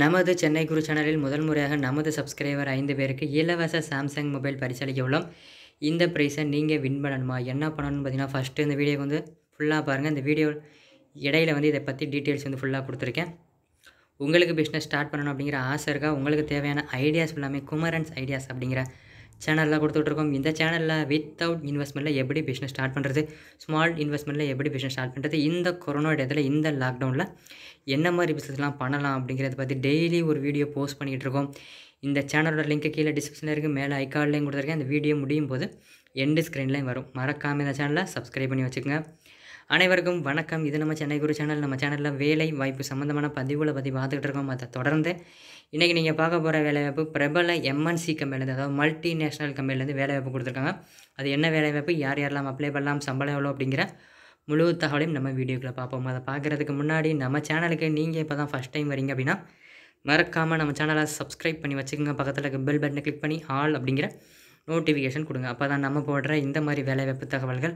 நமது சென்னை குரு சேனலில் முதல் முறையாக நமது சப்ஸ்கிரைபர் ஐந்து பேருக்கு இலவச சாம்சங் மொபைல் பரிசளிக்க உள்ளோம் இந்த ப்ரைஸை நீங்கள் வின் பண்ணணுமா என்ன பண்ணணும்னு பார்த்தீங்கன்னா ஃபஸ்ட்டு இந்த வீடியோ வந்து ஃபுல்லாக பாருங்கள் இந்த வீடியோ இடையில வந்து இதை பற்றி டீட்டெயில்ஸ் வந்து ஃபுல்லாக கொடுத்துருக்கேன் உங்களுக்கு பிஸ்னஸ் ஸ்டார்ட் பண்ணணும் அப்படிங்கிற ஆசை இருக்கா உங்களுக்கு தேவையான ஐடியாஸ் எல்லாமே குமரன்ஸ் ஐடியாஸ் அப்படிங்கிற சேனலில் கொடுத்துட்ருக்கோம் இந்த சேனலில் வித்தவுட் இன்வெஸ்ட்மெண்ட்டில் எப்படி பிஸ்னஸ் ஸ்டார்ட் பண்ணுறது ஸ்மால் இன்வெஸ்ட்மெண்ட்டில் எப்படி பிஸ்னஸ் ஸ்டார்ட் பண்ணுறது இந்த கொரோனா இடத்துல இந்த லாக்டவுனில் என்ன மாதிரி பிஸ்னஸ்லாம் பண்ணலாம் அப்படிங்கிறத பற்றி டெய்லி ஒரு வீடியோ போஸ்ட் பண்ணிகிட்டு இருக்கோம் இந்த சேனலோட லிங்க்கு கீழே டிஸ்கிரிப்ஷனில் இருக்குது மேலே ஐக்கார்ட்லேயும் கொடுத்துருக்கேன் அந்த வீடியோ முடியும் போது எண்டு ஸ்க்ரீன்லேயும் வரும் மறக்காமல் இந்த சேனலை சப்ஸ்கிரைப் பண்ணி வச்சுக்கோங்க அனைவருக்கும் வணக்கம் இது நம்ம சென்னை குரு சேனல் நம்ம சேனலில் வேலை வாய்ப்பு சம்மந்தமான பதிவுகளை பற்றி பார்த்துக்கிட்டு இருக்கோம் அதை தொடர்ந்து இன்றைக்கி நீங்கள் பார்க்க போகிற வேலைவாய்ப்பு பிரபல எம்என்சி கம்பெனிலேருந்து அதாவது மல்டிநேஷ்னல் கம்பெனிலேருந்து வேலைவாய்ப்பு கொடுத்துருக்காங்க அது என்ன வேலைவாய்ப்பு யார் யாரெல்லாம் அப்ளை பண்ணலாம் சம்பளம் எவ்வளோ அப்படிங்கிற முழு தகவலையும் நம்ம வீடியோக்குள்ளே பார்ப்போம் அதை பார்க்குறதுக்கு முன்னாடி நம்ம சேனலுக்கு நீங்கள் இப்போ தான் ஃபஸ்ட் டைம் வரீங்க அப்படின்னா மறக்காமல் நம்ம சேனலை சப்ஸ்கிரைப் பண்ணி வச்சுக்கோங்க பக்கத்தில் இருக்க பெல் பட்டனை கிளிக் பண்ணி ஆல் அப்படிங்கிற நோட்டிஃபிகேஷன் கொடுங்க அப்போ தான் நம்ம போடுற இந்த மாதிரி வேலைவாய்ப்பு தகவல்கள்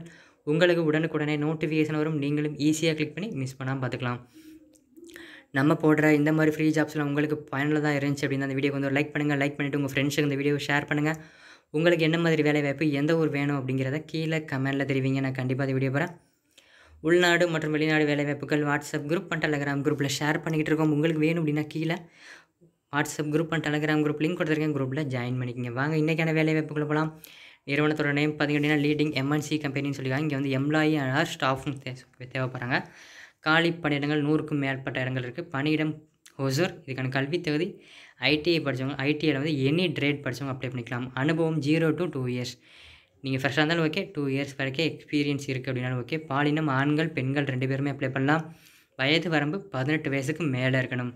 உங்களுக்கு உடனுக்குடனே நோட்டிஃபிகேஷன் வரும் நீங்களும் ஈஸியாக கிளிக் பண்ணி மிஸ் பண்ணாமல் பார்த்துக்கலாம் நம்ம போடுற இந்த மாதிரி ஃப்ரீ ஜாப்ஸ்லாம் உங்களுக்கு தான் இருந்துச்சு அப்படின்னா அந்த வீடியோ வந்து ஒரு லைக் பண்ணுங்கள் லைக் பண்ணிவிட்டு உங்கள் ஃப்ரெண்ட்ஸுக்கு இந்த வீடியோ ஷேர் பண்ணுங்கள் உங்களுக்கு என்ன மாதிரி வேலை வாய்ப்பு எந்த ஊர் வேணும் அப்படிங்கிறத கீழே கமெண்ட்டில் தெரிவிங்க நான் கண்டிப்பாக இந்த வீடியோ போகிறேன் உள்நாடு மற்றும் வெளிநாடு வேலைவாய்ப்புகள் வாட்ஸ்அப் குரூப் அண்ட் டெலகிராம் குரூப்பில் ஷேர் பண்ணிக்கிட்டு இருக்கோம் உங்களுக்கு வேணும் அப்படின்னா கீழே WhatsApp group and Telegram group link கொடுத்துருக்கேன் குரூப்பில் ஜாயின் பண்ணிக்கங்க வாங்க இன்றைக்கான வேலைவாய்ப்புக்குள்ள போகலாம் நிறுவனத்தோட நேம் பார்த்திங்க அப்படின்னா லீடிங் எம்என்சி கம்பெனின்னு சொல்லிக்காங்க இங்கே வந்து எம்ப்ளாயி ஆர் ஸ்டாஃபும் தேவைப்படுறாங்க காலி பணியிடங்கள் நூறுக்கும் மேற்பட்ட இடங்கள் இருக்குது பணியிடம் ஹொசூர் இதுக்கான கல்வி தகுதி ஐடிஐ படித்தவங்க ஐடிஐயில் வந்து எனி ட்ரேட் படித்தவங்க அப்ளை பண்ணிக்கலாம் அனுபவம் ஜீரோ டு டூ இயர்ஸ் நீங்கள் ஃப்ரெஷ்ஷாக இருந்தாலும் ஓகே டூ இயர்ஸ் வரைக்கும் எக்ஸ்பீரியன்ஸ் இருக்குது அப்படின்னாலும் ஓகே பாலினம் ஆண்கள் பெண்கள் ரெண்டு பேருமே அப்ளை பண்ணலாம் வயது வரம்பு பதினெட்டு வயசுக்கு மேலே இருக்கணும்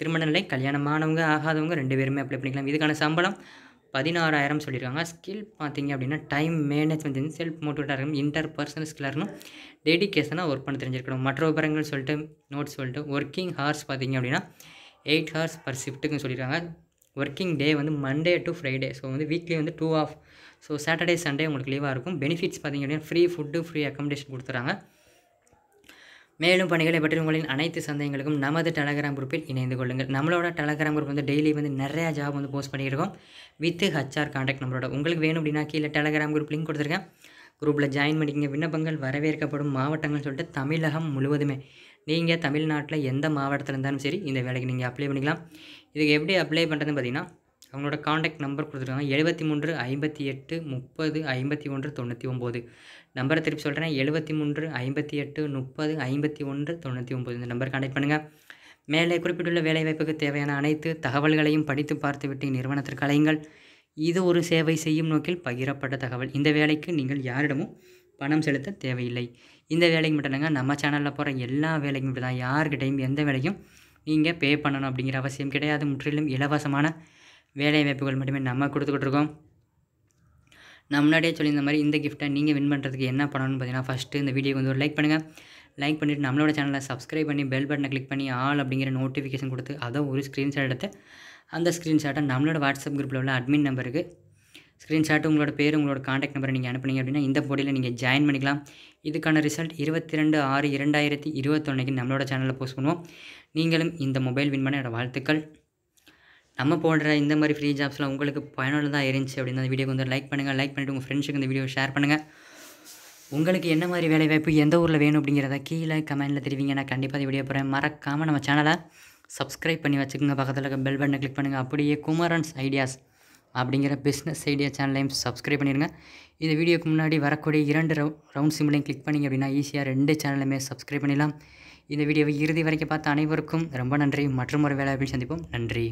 திருமண நிலை கல்யாணமானவங்க ஆகாதவங்க ரெண்டு பேருமே அப்ளை பண்ணிக்கலாம் இதுக்கான சம்பளம் பதினாறாயிரம் சொல்லியிருக்காங்க ஸ்கில் பார்த்திங்க அப்படின்னா டைம் மேனேஜ்மெண்ட் வந்து செல்ஃப் மோட்டிவேட்டாக இருக்கணும் இன்டர் பர்சனல் ஸ்கில்லாக இருக்கணும் டெடிக்கேஷனாக ஒர்க் பண்ண தெரிஞ்சிருக்கணும் மற்ற விபரங்கள் சொல்லிட்டு நோட்ஸ் சொல்லிட்டு ஒர்க்கிங் ஹார்ஸ் பார்த்திங்க அப்படின்னா எயிட் ஹார்ஸ் பர் ஷிஃப்ட்டுக்குன்னு சொல்லியிருக்காங்க ஒர்க்கிங் டே வந்து மண்டே டு ஃப்ரைடே ஸோ வந்து வீக்லி வந்து two off so Saturday Sunday உங்களுக்கு லீவாக இருக்கும் பெனிஃபிட்ஸ் பார்த்திங்க அப்படின்னா ஃப்ரீ ஃபுட்டு ஃப்ரீ அக்காமடேஷன் கொடுத்துறாங்க மேலும் பணிகளை பற்றி உங்களின் அனைத்து சந்தேகங்களுக்கும் நமது டெலகிராம் குரூப்பில் இணைந்து கொள்ளுங்கள் நம்மளோட டெலகிராம் குரூப் வந்து டெய்லி வந்து நிறையா ஜாப் வந்து போஸ்ட் பண்ணியிருக்கோம் வித் ஹச்ஆர் காண்டாக்ட் நம்பரோட உங்களுக்கு வேணும் அப்படின்னா கீழே டெலகிராம் குரூப் லிங்க் கொடுத்துருக்கேன் குரூப்பில் ஜாயின் பண்ணிக்கிங்க விண்ணப்பங்கள் வரவேற்கப்படும் மாவட்டங்கள் சொல்லிட்டு தமிழகம் முழுவதுமே நீங்கள் தமிழ்நாட்டில் எந்த மாவட்டத்தில் இருந்தாலும் சரி இந்த வேலைக்கு நீங்கள் அப்ளை பண்ணிக்கலாம் இதுக்கு எப்படி அப்ளை பண்ணுறதுன்னு பார்த்தீங்கன்னா அவங்களோட காண்டாக்ட் நம்பர் கொடுத்துருக்காங்க எழுபத்தி மூன்று ஐம்பத்தி எட்டு முப்பது ஐம்பத்தி ஒன்று தொண்ணூற்றி ஒம்பது நம்பரை திருப்பி சொல்கிறேன் எழுபத்தி மூன்று ஐம்பத்தி எட்டு முப்பது ஐம்பத்தி ஒன்று தொண்ணூற்றி ஒம்பது இந்த நம்பர் காண்டாக்ட் பண்ணுங்கள் மேலே குறிப்பிட்டுள்ள வேலைவாய்ப்புக்கு தேவையான அனைத்து தகவல்களையும் படித்து பார்த்துவிட்டு நிறுவனத்திற்கு அலையுங்கள் இது ஒரு சேவை செய்யும் நோக்கில் பகிரப்பட்ட தகவல் இந்த வேலைக்கு நீங்கள் யாரிடமும் பணம் செலுத்த தேவையில்லை இந்த வேலைக்கு மட்டும் இல்லைங்க நம்ம சேனலில் போகிற எல்லா வேலைக்கும் மட்டும் தான் யார்கிட்டையும் எந்த வேலையும் நீங்கள் பே பண்ணணும் அப்படிங்கிற அவசியம் கிடையாது முற்றிலும் இலவசமான வேலை வாய்ப்புகள் மட்டுமே நம்ம கொடுத்துக்கிட்டு இருக்கோம் நான் முன்னாடியே சொல்லியிருந்த மாதிரி இந்த கிஃப்ட்டை நீங்கள் வின் பண்ணுறதுக்கு என்ன பண்ணணும்னு பார்த்தீங்கன்னா ஃபஸ்ட்டு இந்த வீடியோக்கு வந்து ஒரு லைக் பண்ணுங்கள் லைக் பண்ணிவிட்டு நம்மளோட சேனலை சப்ஸ்கிரைப் பண்ணி பெல் பட்டனை கிளிக் பண்ணி ஆல் அப்படிங்கிற நோட்டிஃபிகேஷன் கொடுத்து அதை ஒரு ஸ்க்ரீன்ஷாட் எடுத்து அந்த ஸ்க்ரீன்ஷாட்டை நம்மளோட வாட்ஸ்அப் குரூப்பில் உள்ள அட்மின் நம்பருக்கு ஸ்க்ரீன்ஷாட் உங்களோட பேர் உங்களோட காண்டாக்ட் நம்பரை நீங்கள் அனுப்புனீங்க அப்படின்னா இந்த போட்டியில் நீங்கள் ஜாயின் பண்ணிக்கலாம் இதுக்கான ரிசல்ட் இருபத்தி ரெண்டு ஆறு இரண்டாயிரத்தி இருபத்தொன்னைக்கு நம்மளோட சேனலில் போஸ்ட் பண்ணுவோம் நீங்களும் இந்த மொபைல் வின் பண்ண வாழ்த்துக்கள் நம்ம போடுற இந்த மாதிரி ஃப்ரீ ஜாப்ஸ்லாம் உங்களுக்கு பயனுள்ளதாக இருந்துச்சு அப்படின்னு அந்த வீடியோக்கு வந்து லைக் பண்ணுங்கள் லைக் பண்ணிவிட்டு உங்கள் ஃப்ரெண்ட்ஸுக்கு இந்த வீடியோ ஷேர் பண்ணுங்கள் உங்களுக்கு என்ன மாதிரி வேலை வாய்ப்பு எந்த ஊரில் வேணும் அப்படிங்கிறத கீழே கமெண்டில் தெரிவிங்க நான் கண்டிப்பாக வீடியோ போகிறேன் மறக்காமல் நம்ம சேனலை சப்ஸ்கிரைப் பண்ணி வச்சுக்கோங்க பக்கத்தில் இருக்க பெல் பட்டனை கிளிக் பண்ணுங்கள் அப்படியே குமரன்ஸ் ஐடியாஸ் அப்படிங்கிற பிஸ்னஸ் ஐடியா சேனலையும் சப்ஸ்கிரைப் பண்ணிடுங்க இந்த வீடியோக்கு முன்னாடி வரக்கூடிய இரண்டு ரவு ரவுண்ட் சிம்பிளையும் கிளிக் பண்ணிங்க அப்படின்னா ஈஸியாக ரெண்டு சேனலுமே சப்ஸ்கிரைப் பண்ணிடலாம் இந்த வீடியோவை இறுதி வரைக்கும் பார்த்த அனைவருக்கும் ரொம்ப நன்றி மற்றொரு வேலை அப்படின்னு சந்திப்போம் நன்றி